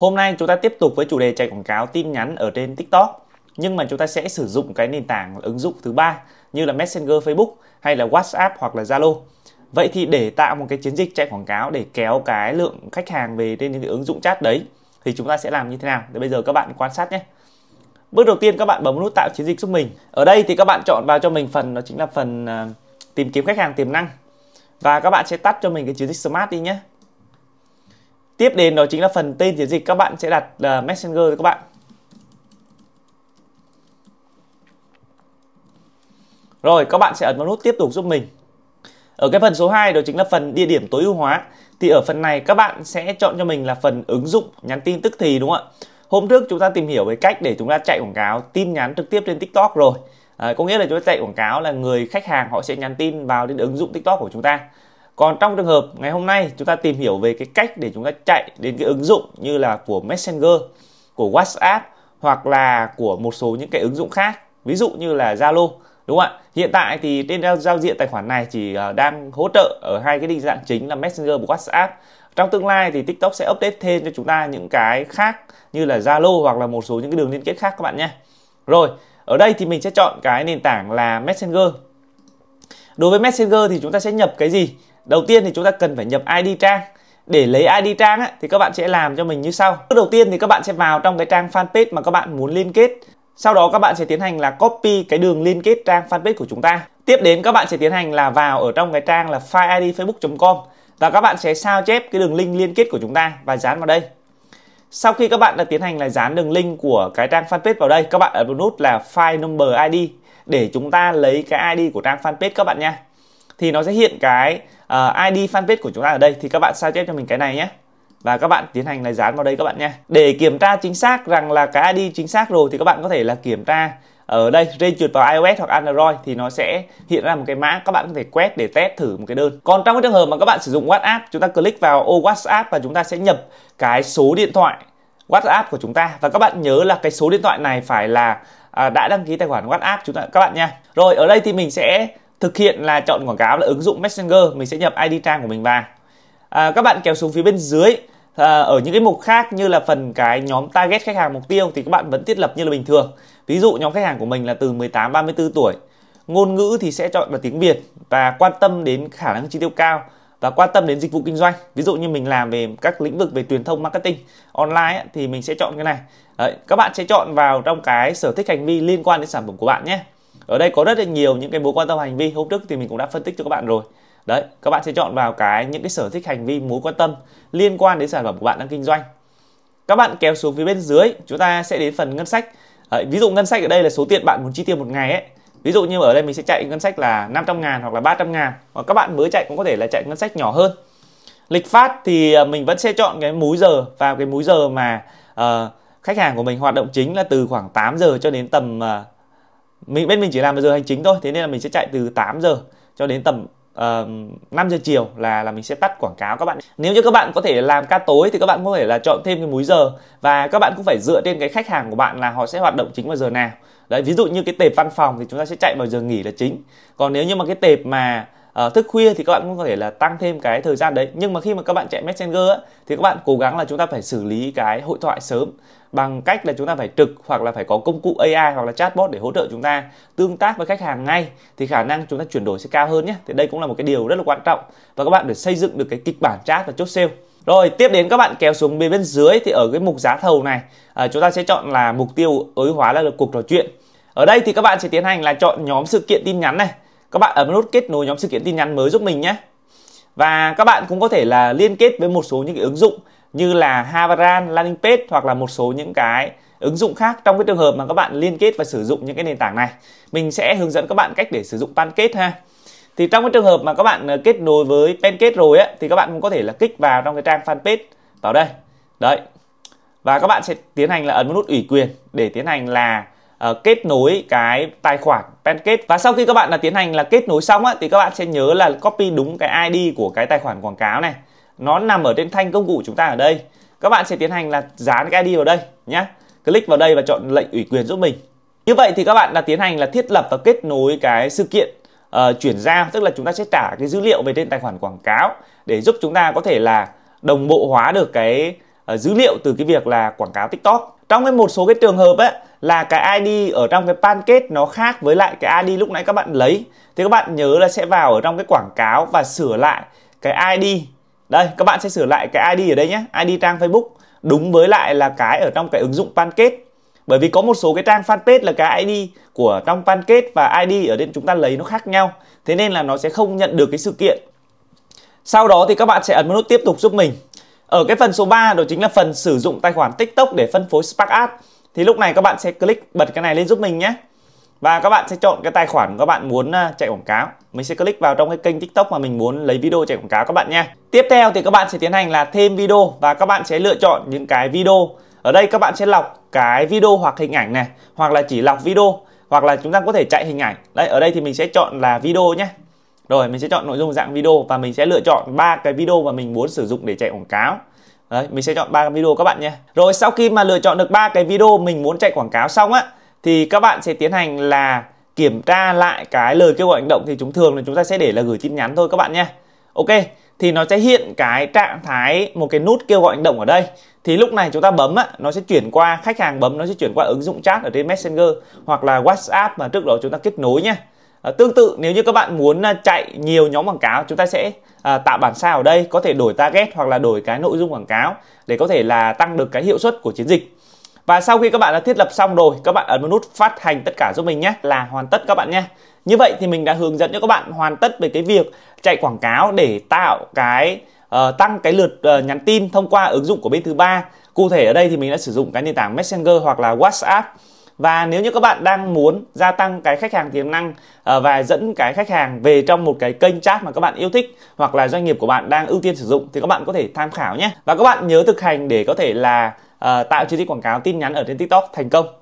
Hôm nay chúng ta tiếp tục với chủ đề chạy quảng cáo tin nhắn ở trên TikTok nhưng mà chúng ta sẽ sử dụng cái nền tảng ứng dụng thứ ba như là Messenger Facebook hay là WhatsApp hoặc là Zalo. Vậy thì để tạo một cái chiến dịch chạy quảng cáo để kéo cái lượng khách hàng về trên những cái ứng dụng chat đấy thì chúng ta sẽ làm như thế nào? Thì bây giờ các bạn quan sát nhé. Bước đầu tiên các bạn bấm nút tạo chiến dịch giúp mình. Ở đây thì các bạn chọn vào cho mình phần đó chính là phần ờ, tìm kiếm khách hàng tiềm năng. Và các bạn sẽ tắt cho mình cái chiến dịch Smart đi nhé tiếp đến đó chính là phần tên chiến dịch các bạn sẽ đặt uh, messenger các bạn rồi các bạn sẽ ấn vào nút tiếp tục giúp mình ở cái phần số 2 đó chính là phần địa điểm tối ưu hóa thì ở phần này các bạn sẽ chọn cho mình là phần ứng dụng nhắn tin tức thì đúng không ạ hôm trước chúng ta tìm hiểu về cách để chúng ta chạy quảng cáo tin nhắn trực tiếp trên tiktok rồi à, có nghĩa là chúng ta chạy quảng cáo là người khách hàng họ sẽ nhắn tin vào đến ứng dụng tiktok của chúng ta còn trong trường hợp ngày hôm nay chúng ta tìm hiểu về cái cách để chúng ta chạy đến cái ứng dụng như là của messenger của whatsapp hoặc là của một số những cái ứng dụng khác ví dụ như là zalo đúng không ạ hiện tại thì trên giao diện tài khoản này chỉ à, đang hỗ trợ ở hai cái định dạng chính là messenger và whatsapp trong tương lai thì tiktok sẽ update thêm cho chúng ta những cái khác như là zalo hoặc là một số những cái đường liên kết khác các bạn nhé rồi ở đây thì mình sẽ chọn cái nền tảng là messenger đối với messenger thì chúng ta sẽ nhập cái gì đầu tiên thì chúng ta cần phải nhập id trang để lấy id trang á, thì các bạn sẽ làm cho mình như sau bước đầu tiên thì các bạn sẽ vào trong cái trang fanpage mà các bạn muốn liên kết sau đó các bạn sẽ tiến hành là copy cái đường liên kết trang fanpage của chúng ta tiếp đến các bạn sẽ tiến hành là vào ở trong cái trang là file id facebook.com và các bạn sẽ sao chép cái đường link liên kết của chúng ta và dán vào đây sau khi các bạn đã tiến hành là dán đường link của cái trang fanpage vào đây các bạn ấn nút là file number id để chúng ta lấy cái id của trang fanpage các bạn nha thì nó sẽ hiện cái uh, ờ, ID fanpage của chúng ta ở đây thì các bạn sao chép cho mình cái này nhé và các bạn tiến hành là dán vào đây các bạn nhé để kiểm tra chính xác rằng là cái ID chính xác rồi thì các bạn có thể là kiểm tra ở đây trên chuột vào iOS hoặc Android thì nó sẽ hiện ra một cái mã các bạn có thể quét để test thử một cái đơn còn trong cái trường hợp mà các bạn sử dụng WhatsApp chúng ta click vào ô WhatsApp và chúng ta sẽ nhập cái số điện thoại WhatsApp của chúng ta và các bạn nhớ là cái số điện thoại này phải là à, đã đăng ký tài khoản WhatsApp chúng ta các bạn nha rồi ở đây thì mình sẽ thực hiện là chọn quảng cáo là ứng dụng messenger mình sẽ nhập id trang của mình vào à, các bạn kéo xuống phía bên dưới à, ở những cái mục khác như là phần cái nhóm target khách hàng mục tiêu thì các bạn vẫn thiết lập như là bình thường ví dụ nhóm khách hàng của mình là từ 18 34 tuổi ngôn ngữ thì sẽ chọn là tiếng Việt và quan tâm đến khả năng chi tiêu cao và quan tâm đến dịch vụ kinh doanh ví dụ như mình làm về các lĩnh vực về truyền thông marketing online thì mình sẽ chọn cái này Đấy, các bạn sẽ chọn vào trong cái sở thích hành vi liên quan đến sản phẩm của bạn nhé ở đây có rất là nhiều những cái mối quan tâm hành vi hôm trước thì mình cũng đã phân tích cho các bạn rồi đấy các bạn sẽ chọn vào cái những cái sở thích hành vi mối quan tâm liên quan đến sản phẩm của bạn đang kinh doanh các bạn kéo xuống phía bên dưới chúng ta sẽ đến phần ngân sách à, ví dụ ngân sách ở đây là số tiền bạn muốn chi tiêu một ngày ấy ví dụ như ở đây mình sẽ chạy ngân sách là 500 ngàn hoặc là 300 ngàn hoặc các bạn mới chạy cũng có thể là chạy ngân sách nhỏ hơn lịch phát thì à, mình vẫn sẽ chọn cái múi giờ vào cái múi giờ mà uh, khách hàng của mình hoạt động chính là từ khoảng 8 giờ cho đến tầm uh, mình bên mình chỉ làm một giờ hành chính thôi thế nên là mình sẽ chạy từ 8 giờ cho đến tầm uh, ờ, 5 giờ chiều là là mình sẽ tắt quảng cáo các bạn nếu như các bạn có thể làm ca tối thì các bạn có thể là chọn thêm cái múi giờ và các bạn cũng phải dựa trên cái khách hàng của bạn là họ sẽ hoạt động chính vào giờ nào đấy ví dụ như cái tệp văn phòng thì chúng ta sẽ chạy vào giờ nghỉ là chính còn nếu như mà cái tệp mà uh, thức khuya thì các bạn cũng có thể là tăng thêm cái thời gian đấy nhưng mà khi mà các bạn chạy messenger á, thì các bạn cố gắng là chúng ta phải xử lý cái hội thoại sớm bằng cách là chúng ta phải trực hoặc là phải có công cụ AI hoặc là chatbot để hỗ trợ chúng ta tương tác với khách hàng ngay thì khả năng chúng ta chuyển đổi sẽ cao hơn nhé. Thì đây cũng là một cái điều rất là quan trọng và các bạn để xây dựng được cái kịch bản chat và chốt sale. Rồi tiếp đến các bạn kéo xuống bên bên dưới thì ở cái mục giá thầu này à, chúng ta sẽ chọn là mục tiêu tối hóa là, được cuộc trò chuyện. Ở đây thì các bạn sẽ tiến hành là chọn nhóm sự kiện tin nhắn này các bạn ấn ờ, nút kết nối nhóm sự kiện tin nhắn mới giúp mình nhé và các bạn cũng có thể là liên kết với một số những cái ứng dụng như là Havran, landing page hoặc là một số những cái ứng dụng khác trong cái trường hợp mà các bạn liên kết và sử dụng những cái nền tảng này. Mình sẽ hướng dẫn các bạn cách để sử dụng Pancake ha. Thì trong cái trường hợp mà các bạn ờ, kết nối với Pancake rồi á thì các bạn cũng có thể là kích vào trong cái trang fanpage vào đây. Đấy. Và các bạn sẽ tiến hành là ấn nút ủy quyền để tiến hành là uh, kết nối cái tài khoản Pancake và sau khi các bạn là tiến hành là kết nối xong á, thì các bạn sẽ nhớ là copy đúng cái ID của cái tài khoản quảng cáo này nó nằm ở trên thanh công cụ chúng ta ở đây các bạn sẽ tiến hành là dán cái ID vào đây nhé click vào đây và chọn lệnh ủy quyền giúp mình như vậy thì các bạn đã tiến hành là thiết lập và kết nối cái sự kiện uh, chuyển giao tức là chúng ta sẽ trả cái dữ liệu về trên tài khoản quảng cáo để giúp chúng ta có thể là đồng bộ hóa được cái uh, dữ liệu từ cái việc là quảng cáo tiktok trong cái một số cái trường hợp ấy là cái ID ở trong cái pancake nó khác với lại cái ID lúc nãy các bạn lấy thì các bạn nhớ là sẽ vào ở trong cái quảng cáo và sửa lại cái ID đây các bạn sẽ sửa lại cái ID ở đây nhé ID trang Facebook đúng với lại là cái ở trong cái ứng dụng pancake bởi vì có một số cái trang fanpage là cái ID của trong pancake và ID ở đây chúng ta lấy nó khác nhau thế nên là nó sẽ không nhận được cái sự kiện sau đó thì các bạn sẽ ấn nút tiếp tục giúp mình ở cái phần số 3 đó chính là phần sử dụng tài khoản TikTok để phân phối Spark Ads. Thì lúc này các bạn sẽ click bật cái này lên giúp mình nhé. Và các bạn sẽ chọn cái tài khoản các bạn muốn à, chạy quảng cáo. Mình sẽ click vào trong cái kênh TikTok mà mình muốn lấy video chạy quảng cáo các bạn nha. Tiếp theo thì các bạn sẽ tiến hành là thêm video và các bạn sẽ lựa chọn những cái video. Ở đây các bạn sẽ lọc cái video hoặc hình ảnh này, hoặc là chỉ lọc video, hoặc là chúng ta có thể chạy hình ảnh. đấy ở đây thì mình sẽ chọn là video nhé rồi mình sẽ chọn nội dung dạng video và mình sẽ lựa chọn ba cái video mà mình muốn sử dụng để chạy quảng cáo đấy mình sẽ chọn ba cái video các bạn nhé rồi sau khi mà lựa chọn được ba cái video mình muốn chạy quảng cáo xong á thì các bạn sẽ tiến hành là kiểm tra lại cái lời kêu gọi hành động thì chúng thường là chúng ta sẽ để là gửi tin nhắn thôi các bạn nhé ok thì nó sẽ hiện cái trạng thái một cái nút kêu gọi hành động ở đây thì lúc này chúng ta bấm á, nó sẽ chuyển qua khách hàng bấm nó sẽ chuyển qua ứng dụng chat ở trên messenger hoặc là whatsapp mà trước đó chúng ta kết nối nhé À, tương tự nếu như các bạn muốn à, chạy nhiều nhóm quảng cáo chúng ta sẽ à, tạo bản sao ở đây có thể đổi target hoặc là đổi cái nội dung quảng cáo để có thể là tăng được cái hiệu suất của chiến dịch và sau khi các bạn đã thiết lập xong rồi các bạn ấn nút phát hành tất cả giúp mình nhé là hoàn tất các bạn nhé như vậy thì mình đã hướng dẫn cho các bạn hoàn tất về cái việc chạy quảng cáo để tạo cái uh, tăng cái lượt uh, nhắn tin thông qua ứng dụng của bên thứ ba cụ thể ở đây thì mình đã sử dụng cái nền tảng messenger hoặc là whatsapp và nếu như các bạn đang muốn gia tăng cái khách hàng tiềm năng ờ, và dẫn cái khách hàng về trong một cái kênh chat mà các bạn yêu thích hoặc là doanh nghiệp của bạn đang ưu tiên sử dụng thì các bạn có thể tham khảo nhé và các bạn nhớ thực hành để có thể là ờ, tạo chiến dịch quảng cáo tin nhắn ở trên tiktok thành công